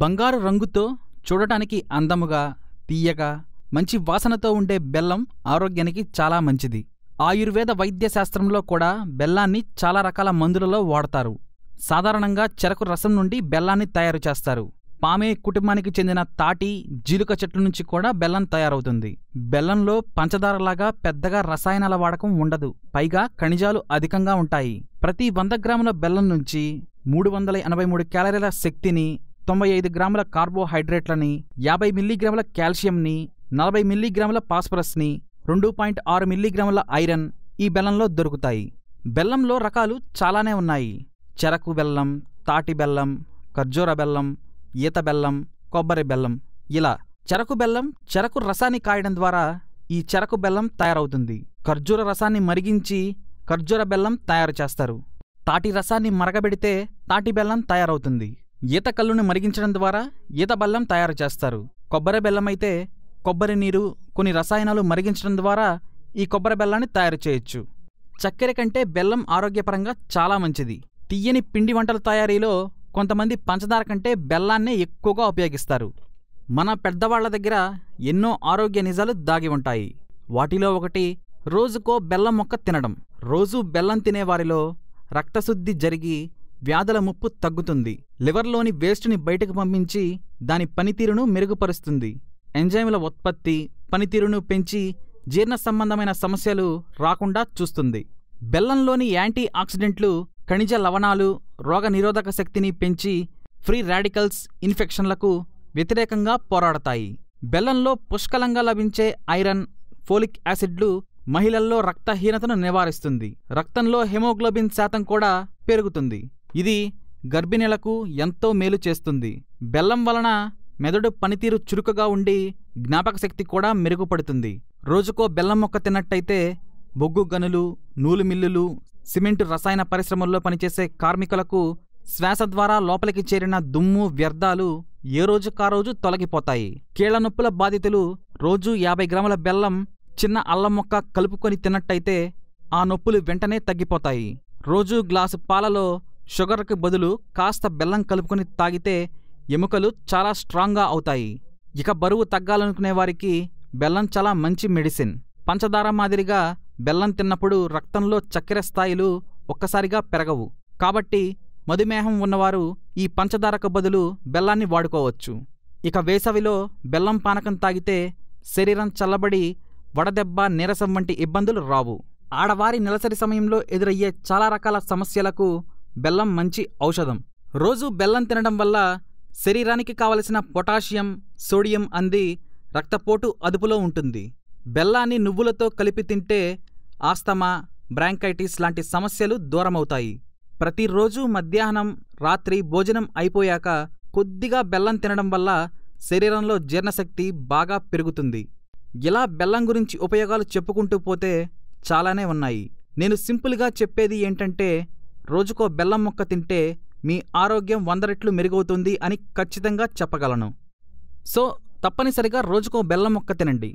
బంగారు రంగుతో చూడటానికి అందముగా తీయగా మంచి వాసనతో ఉండే బెల్లం ఆరోగ్యానికి చాలా మంచిది ఆయుర్వేద వైద్యశాస్త్రంలో కూడా బెల్లాన్ని చాలా రకాల మందులలో వాడతారు సాధారణంగా చెరకు రసం నుండి బెల్లాన్ని తయారు చేస్తారు పామే కుటుంబానికి చెందిన తాటి జీలుక చెట్లు నుంచి కూడా బెల్లం తయారవుతుంది బెల్లంలో పంచదారలాగా పెద్దగా రసాయనాల వాడకం ఉండదు పైగా ఖనిజాలు అధికంగా ఉంటాయి ప్రతి వంద గ్రాముల బెల్లం నుంచి మూడు వందల ఎనభై మూడు క్యాలరీల శక్తిని తొంభై ఐదు గ్రాముల కార్బోహైడ్రేట్లని యాభై మిల్లీగ్రాముల కాల్షియంని నలభై మిల్లీగ్రాముల పాస్పరస్ని రెండు పాయింట్ ఆరు మిల్లీగ్రాముల ఐరన్ ఈ బెల్లంలో దొరుకుతాయి బెల్లంలో రకాలు చాలానే ఉన్నాయి చెరకు బెల్లం తాటి బెల్లం ఖర్జూర బెల్లం ఈత బెల్లం కొబ్బరి బెల్లం ఇలా చెరకు బెల్లం చెరకు రసాన్ని కాయడం ద్వారా ఈ చెరకు బెల్లం తయారవుతుంది ఖర్జూర రసాన్ని మరిగించి ఖర్జూర బెల్లం తయారు చేస్తారు తాటి రసాన్ని మరగబెడితే తాటి బెల్లం తయారవుతుంది ఈత కళ్ళును మరిగించడం ద్వారా ఈత బల్లం తయారు చేస్తారు కొబ్బరి బెల్లమైతే కొబ్బరి నీరు కొన్ని రసాయనాలు మరిగించడం ద్వారా ఈ కొబ్బరి బెల్లాన్ని తయారు చేయొచ్చు చక్కెర కంటే బెల్లం ఆరోగ్యపరంగా చాలా మంచిది తియ్యని పిండి వంటల తయారీలో కొంతమంది పంచదార కంటే బెల్లాన్నే ఎక్కువగా ఉపయోగిస్తారు మన పెద్దవాళ్ల దగ్గర ఎన్నో ఆరోగ్య నిజాలు దాగి ఉంటాయి వాటిలో ఒకటి రోజుకో బెల్లం మొక్క తినడం రోజూ బెల్లం తినేవారిలో రక్తశుద్ధి జరిగి వ్యాధుల ముప్పు తగ్గుతుంది లివర్లోని వేస్టుని బయటకు పంపించి దాని పనితీరును మెరుగుపరుస్తుంది ఎంజైముల ఉత్పత్తి పనితీరును పెంచి జీర్ణ సంబంధమైన సమస్యలు రాకుండా చూస్తుంది బెల్లంలోని యాంటీ ఆక్సిడెంట్లు ఖనిజ లవణాలు రోగనిరోధక శక్తిని పెంచి ఫ్రీ రాడికల్స్ ఇన్ఫెక్షన్లకు వ్యతిరేకంగా పోరాడతాయి బెల్లంలో పుష్కలంగా లభించే ఐరన్ ఫోలిక్ యాసిడ్లు మహిళల్లో రక్తహీనతను నివారిస్తుంది రక్తంలో హెమోగ్లోబిన్ శాతం కూడా పెరుగుతుంది ఇది గర్భిణీలకు ఎంతో మేలు చేస్తుంది బెల్లం వలన మెదడు పనితీరు చురుకుగా ఉండి జ్ఞాపకశక్తి కూడా మెరుగుపడుతుంది రోజుకో బెల్లం మొక్క తిన్నట్టయితే బొగ్గు గనులు నూలు మిల్లులు సిమెంటు రసాయన పరిశ్రమల్లో పనిచేసే కార్మికులకు శ్వాస ద్వారా లోపలికి చేరిన దుమ్ము వ్యర్థాలు ఏ రోజు కారోజు తొలగిపోతాయి కీళ్ల నొప్పుల బాధితులు రోజూ యాభై గ్రాముల బెల్లం చిన్న అల్లం మొక్క కలుపుకొని తిన్నట్టయితే ఆ నొప్పులు వెంటనే తగ్గిపోతాయి రోజూ గ్లాసు పాలలో షుగర్కి బదులు కాస్త బెల్లం కలుపుకొని తాగితే ఎముకలు చాలా స్ట్రాంగ్గా అవుతాయి ఇక బరువు తగ్గాలనుకునేవారికి బెల్లం చాలా మంచి మెడిసిన్ పంచదార మాదిరిగా బెల్లం తిన్నప్పుడు రక్తంలో చక్కెర స్థాయిలు ఒక్కసారిగా పెరగవు కాబట్టి మధుమేహం ఉన్నవారు ఈ పంచదారకు బదులు బెల్లాన్ని వాడుకోవచ్చు ఇక వేసవిలో బెల్లం పానకం తాగితే శరీరం చల్లబడి వడదెబ్బ నీరసం వంటి ఇబ్బందులు రావు ఆడవారి నెలసరి సమయంలో ఎదురయ్యే చాలా రకాల సమస్యలకు బెల్లం మంచి ఔషధం రోజు బెల్లం తినడం వల్ల శరీరానికి కావలసిన పొటాషియం సోడియం అంది రక్తపోటు అదుపులో ఉంటుంది బెల్లాన్ని నువ్వులతో కలిపి తింటే ఆస్తమా బ్రాంకైటిస్ లాంటి సమస్యలు దూరమవుతాయి ప్రతిరోజు మధ్యాహ్నం రాత్రి భోజనం అయిపోయాక కొద్దిగా బెల్లం తినడం వల్ల శరీరంలో జీర్ణశక్తి బాగా పెరుగుతుంది ఇలా బెల్లం గురించి ఉపయోగాలు చెప్పుకుంటూ పోతే చాలానే ఉన్నాయి నేను సింపుల్గా చెప్పేది ఏంటంటే రోజుకో బెల్లం ముక్క తింటే మీ ఆరోగ్యం వందరెట్లు మెరుగవుతుంది అని ఖచ్చితంగా చెప్పగలను సో తప్పనిసరిగా రోజుకో బెల్లం ముక్క తినండి